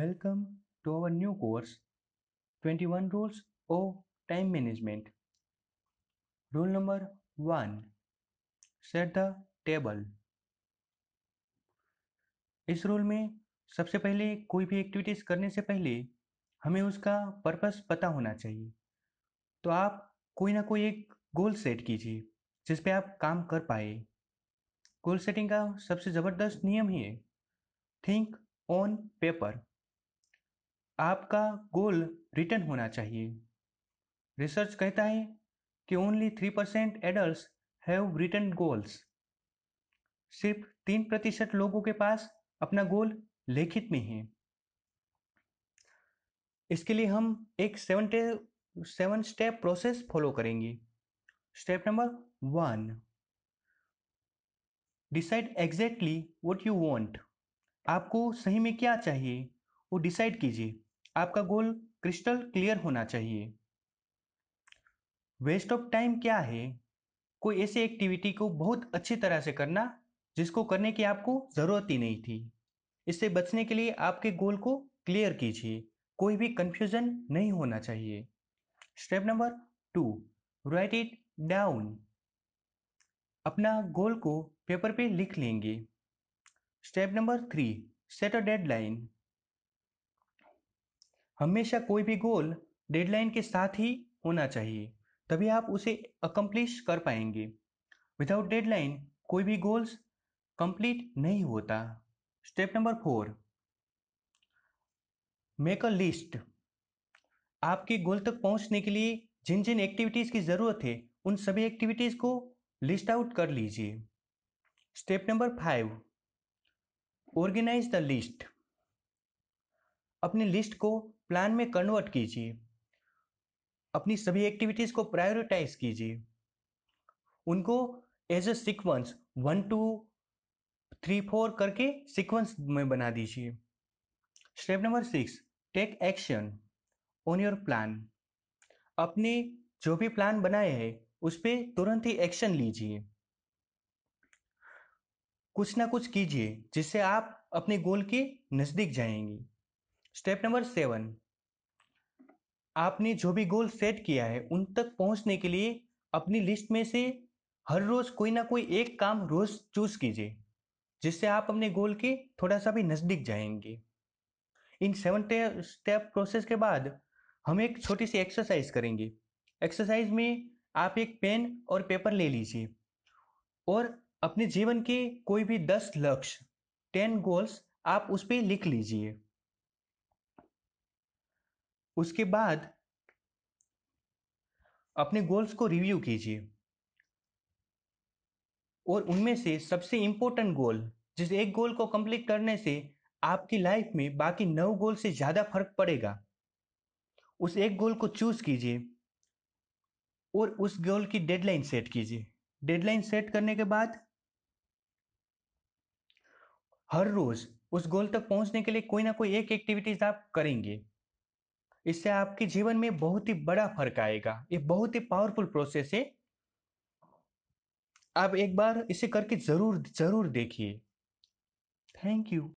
Welcome to our new course 21 Rules of Time Management. Rule number 1 Set the table. इस rule में सबसे पहले कोई भी एक्टिविटीज़ करने से पहले हमें उसका पर्पस पता होना चाहिए तो आप कोई ना कोई एक गोल सेट कीजिए जिस पे आप काम कर पाए गोल सेटिंग का सबसे ज़बरदस्त नियम ही है थिंक ऑन पेपर आपका गोल रिटर्न होना चाहिए रिसर्च कहता है कि only three percent adult have written goals सिर्फ तीन प्रतिशत लोगों के पास अपना गोल लिखित में है इसके लिए हम एक seven seven step process follow करेंगे step number one decide exactly what you want आपको सही में क्या चाहिए वो डिसाइड कीजिए आपका गोल क्रिस्टल क्लियर होना चाहिए वेस्ट ऑफ टाइम क्या है कोई ऐसी एक्टिविटी को बहुत अच्छी तरह से करना जिसको करने की आपको ज़रूरत ही नहीं थी इससे बचने के लिए आपके गोल को क्लियर कीजिए कोई भी कंफ्यूजन नहीं होना चाहिए step number two write it down अपना गोल को पेपर पे लिख लेंगे step number three set a deadline हमेशा कोई भी गोल डेडलाइन के साथ ही होना चाहिए तभी आप उसे अकम्प्लिश कर पाएंगे विदाउट डेडलाइन कोई भी गोल्स कंप्लीट नहीं होता step number four make a list आपके गोल तक पहुंचने के लिए जिन जिन एक्टिविटीज़ की ज़रूरत है उन सभी एक्टिविटीज़ को लिस्ट आउट कर लीजिए step number five organise the list अपनी लिस्ट को प्लान में कन्वर्ट कीजिए अपनी सभी एक्टिविटीज़ को प्रायोरिटाइज कीजिए उनको as a sequence one two three four करके सीक्वेंस में बना दीजिए step number six take action on your plan अपने जो भी प्लान बनाए हैं उस पर तुरंत ही एक्शन लीजिए कुछ ना कुछ कीजिए जिससे आप अपने गोल के नज़दीक जाएंगी स्टेप नंबर सेवन आपने जो भी गोल सेट किया है उन तक पहुंचने के लिए अपनी लिस्ट में से हर रोज कोई ना कोई एक काम रोज चूज कीजिए जिससे आप अपने गोल के थोड़ा सा भी नज़दीक जाएंगे इन सेवन स्टेप प्रोसेस के बाद हम एक छोटी सी एक्सरसाइज करेंगे एक्सरसाइज में आप एक पेन और पेपर ले लीजिए और अपने जीवन के कोई भी दस लक्ष्य टेन गोल्स आप उस पर लिख लीजिए उसके बाद अपने गोल्स को रिव्यू कीजिए और उनमें से सबसे इंपॉर्टेंट गोल जिस एक गोल को कंप्लीट करने से आपकी लाइफ में बाकी नौ गोल से ज़्यादा फर्क पड़ेगा उस एक गोल को चूज कीजिए और उस गोल की डेडलाइन सेट कीजिए डेडलाइन सेट करने के बाद हर रोज उस गोल तक पहुंचने के लिए कोई ना कोई एक एक्टिविटीज आप करेंगे इससे आपके जीवन में बहुत ही बड़ा फर्क आएगा ये बहुत ही पावरफुल प्रोसेस है आप एक बार इसे करके जरूर जरूर देखिए थैंक यू